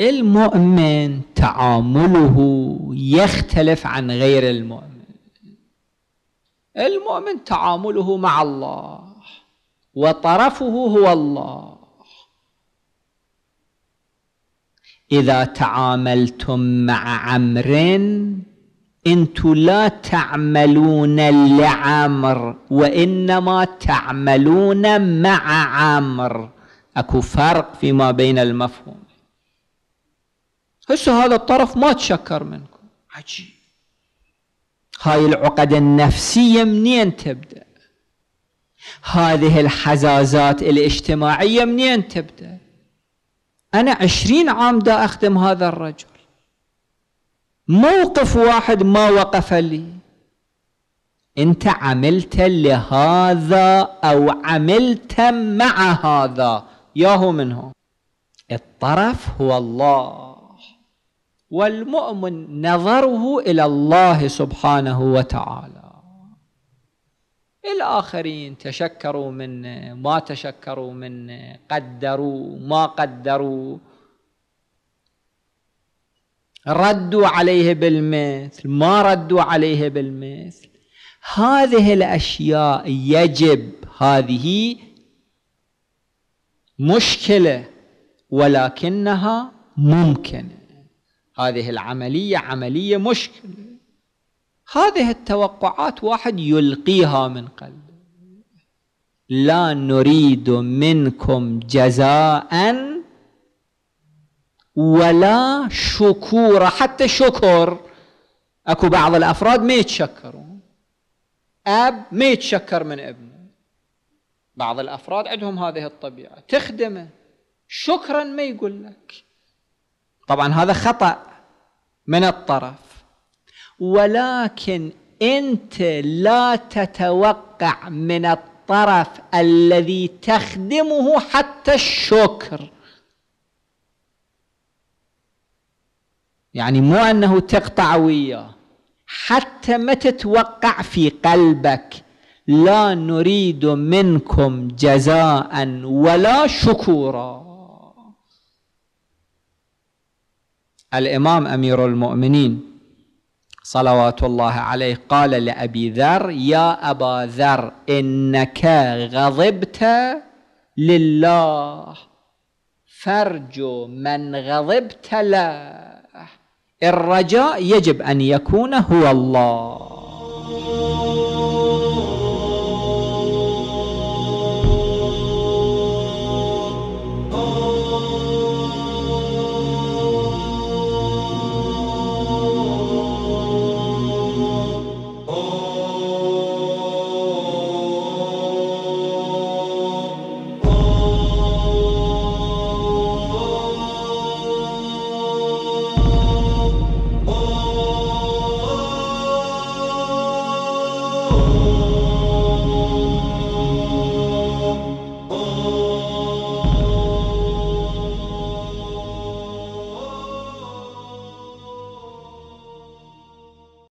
المؤمن تعامله يختلف عن غير المؤمن المؤمن تعامله مع الله وطرفه هو الله إذا تعاملتم مع عمر انتم لا تعملون لعمر وإنما تعملون مع عمر أكو فرق فيما بين المفهوم هسه هذا الطرف ما تشكر منكم عجيب هاي العقد النفسية منين تبدأ هذه الحزازات الاجتماعية منين تبدأ أنا عشرين عام دا أخدم هذا الرجل موقف واحد ما وقف لي أنت عملت لهذا أو عملت مع هذا ياهو منه الطرف هو الله والمؤمن نظره إلى الله سبحانه وتعالى الآخرين تشكروا من ما تشكروا من قدروا ما قدروا ردوا عليه بالمثل ما ردوا عليه بالمثل هذه الأشياء يجب هذه مشكلة ولكنها ممكنة هذه العملية عملية مشكلة هذه التوقعات واحد يلقيها من قلبه لا نريد منكم جزاء ولا شكورا حتى شكر اكو بعض الافراد ما يتشكرون اب ما يتشكر من ابنه بعض الافراد عندهم هذه الطبيعه تخدمه شكرا ما يقول لك طبعا هذا خطأ من الطرف ولكن أنت لا تتوقع من الطرف الذي تخدمه حتى الشكر يعني مو أنه تقطع وياه حتى ما تتوقع في قلبك لا نريد منكم جزاء ولا شكورا الإمام أمير المؤمنين صلوات الله عليه قال لأبي ذر يا أبا ذر إنك غضبت لله فارجو من غضبت له الرجاء يجب أن يكون هو الله